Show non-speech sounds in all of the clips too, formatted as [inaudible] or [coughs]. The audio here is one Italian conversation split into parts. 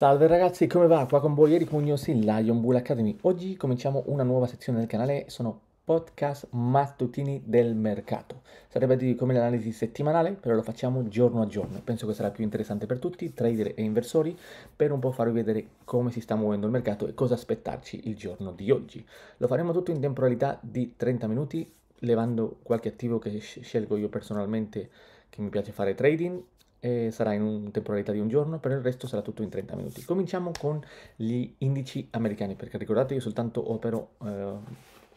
Salve ragazzi, come va? Qua con voi Eric in Lion Bull Academy. Oggi cominciamo una nuova sezione del canale, sono podcast mattutini del mercato. Sarebbe a come l'analisi settimanale, però lo facciamo giorno a giorno. Penso che sarà più interessante per tutti, trader e inversori, per un po' farvi vedere come si sta muovendo il mercato e cosa aspettarci il giorno di oggi. Lo faremo tutto in temporalità di 30 minuti, levando qualche attivo che scelgo io personalmente che mi piace fare trading eh, sarà in un temporalità di un giorno, per il resto sarà tutto in 30 minuti. Cominciamo con gli indici americani, perché ricordate io soltanto opero eh,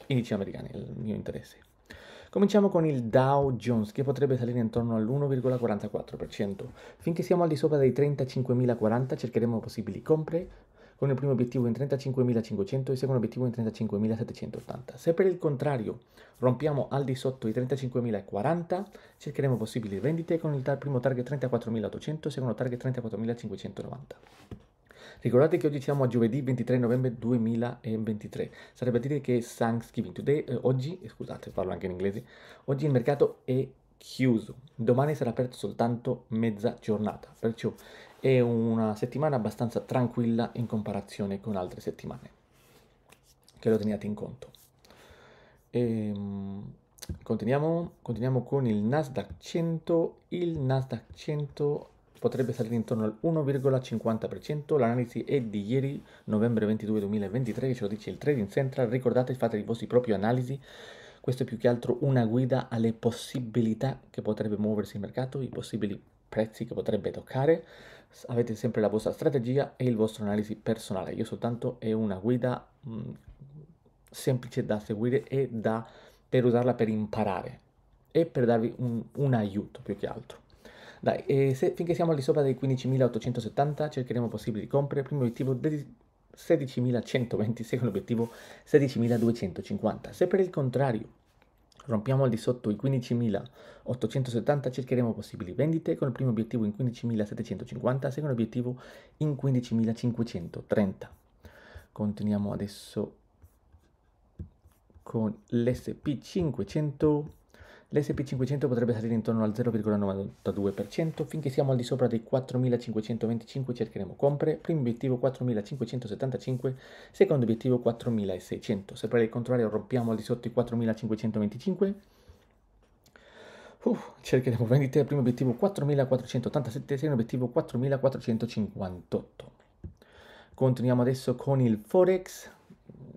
indici americani, il mio interesse. Cominciamo con il Dow Jones che potrebbe salire intorno all'1,44% finché siamo al di sopra dei 35.040 cercheremo possibili compre con il primo obiettivo in 35.500 e il secondo obiettivo in 35.780. Se per il contrario rompiamo al di sotto i 35.040, cercheremo possibili vendite con il primo target 34.800 e il secondo target 34.590. Ricordate che oggi siamo a giovedì 23 novembre 2023. Sarebbe a dire che Thanksgiving Today, eh, oggi, eh, scusate, parlo anche in inglese, oggi il mercato è chiuso. Domani sarà aperto soltanto mezza giornata. Perciò è una settimana abbastanza tranquilla in comparazione con altre settimane, che lo teniate in conto. E, ehm, continuiamo, continuiamo con il Nasdaq 100, il Nasdaq 100 potrebbe salire intorno al 1,50%, l'analisi è di ieri, novembre 22 2023, che ce lo dice il Trading Central, ricordate fate i vostri propri analisi, questo è più che altro una guida alle possibilità che potrebbe muoversi il mercato, i possibili prezzi che potrebbe toccare, avete sempre la vostra strategia e il vostro analisi personale. Io soltanto è una guida mm, semplice da seguire e da, per usarla per imparare e per darvi un, un aiuto più che altro. Dai, se, finché siamo al di sopra dei 15.870 cercheremo possibili compre, primo obiettivo 16.120, secondo obiettivo 16.250. Se per il contrario Rompiamo al di sotto i 15.870, cercheremo possibili vendite con il primo obiettivo in 15.750, secondo obiettivo in 15.530. Continuiamo adesso con l'SP500 l'SP500 potrebbe salire intorno al 0,92% finché siamo al di sopra dei 4.525 cercheremo compre, primo obiettivo 4.575, secondo obiettivo 4.600, se per il contrario rompiamo al di sotto i 4.525 uh, cercheremo vendite, primo obiettivo 4.487, secondo obiettivo 4.458. Continuiamo adesso con il Forex,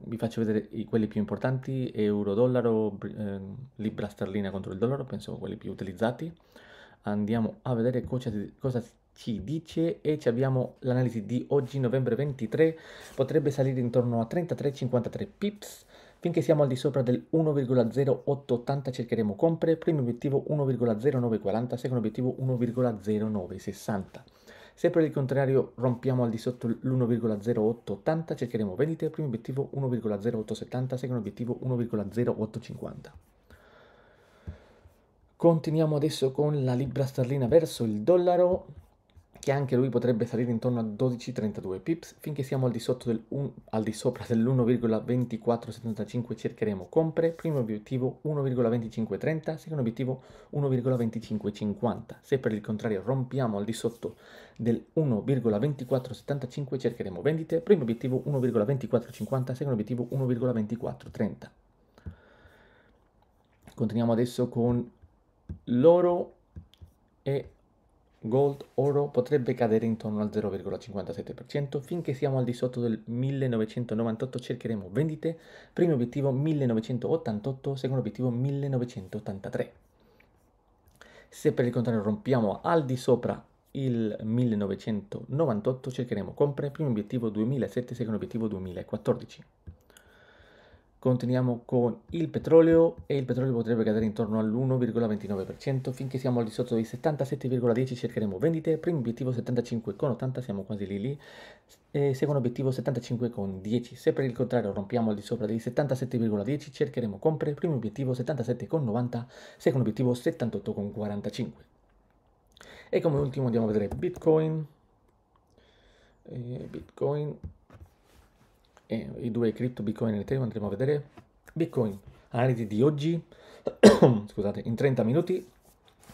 vi faccio vedere i, quelli più importanti, euro, dollaro, eh, libra sterlina contro il dollaro, penso quelli più utilizzati. Andiamo a vedere cosa, cosa ci dice e ci abbiamo l'analisi di oggi, novembre 23, potrebbe salire intorno a 33-53 pips. Finché siamo al di sopra del 1,0880 cercheremo compre, primo obiettivo 1,0940, secondo obiettivo 1,0960. Se per il contrario rompiamo al di sotto l'1,0880 cercheremo vendite, primo obiettivo 1,0870, secondo obiettivo 1,0850. Continuiamo adesso con la libra sterlina verso il dollaro che anche lui potrebbe salire intorno a 12,32 pips, finché siamo al di, del un, al di sopra dell'1,2475 cercheremo compre, primo obiettivo 1,2530, secondo obiettivo 1,2550, se per il contrario rompiamo al di sotto del 1,2475 cercheremo vendite, primo obiettivo 1,2450, secondo obiettivo 1,2430. Continuiamo adesso con l'oro e gold oro potrebbe cadere intorno al 0,57% finché siamo al di sotto del 1998 cercheremo vendite, primo obiettivo 1988, secondo obiettivo 1983. Se per il contrario rompiamo al di sopra il 1998 cercheremo compre, primo obiettivo 2007, secondo obiettivo 2014. Continuiamo con il petrolio e il petrolio potrebbe cadere intorno all'1,29% finché siamo al di sotto dei 77,10 cercheremo vendite, primo obiettivo 75,80 siamo quasi lì lì, e secondo obiettivo 75,10, se per il contrario rompiamo al di sopra dei 77,10 cercheremo compre, primo obiettivo 77,90, secondo obiettivo 78,45. E come ultimo andiamo a vedere Bitcoin. Eh, Bitcoin e eh, i due cripto Bitcoin e Ethereum andremo a vedere. Bitcoin, analisi di oggi, [coughs] scusate, in 30 minuti.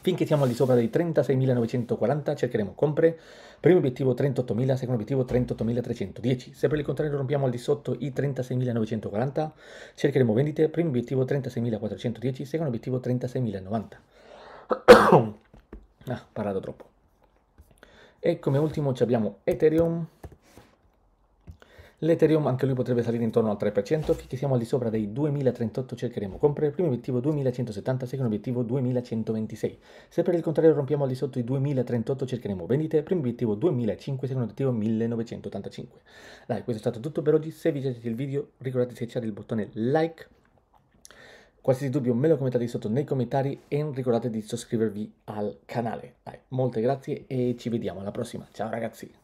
Finché siamo al di sopra dei 36.940 cercheremo compre, primo obiettivo 38.000, secondo obiettivo 38.310. Se per il contrario rompiamo al di sotto i 36.940 cercheremo vendite, primo obiettivo 36.410, secondo obiettivo 36.090. [coughs] ah, parlato troppo. E come ultimo abbiamo Ethereum L'Ethereum anche lui potrebbe salire intorno al 3%, finché siamo al di sopra dei 2038 cercheremo comprare il primo obiettivo 2170, secondo obiettivo 2126. Se per il contrario rompiamo al di sotto i 2038 cercheremo vendite, primo obiettivo 2005, secondo obiettivo 1985. Dai, questo è stato tutto per oggi, se vi piace il video ricordate di schiacciare il bottone like, Qualsiasi dubbio me lo commentate sotto nei commentari e ricordate di iscrivervi al canale. Dai, molte grazie e ci vediamo alla prossima. Ciao ragazzi!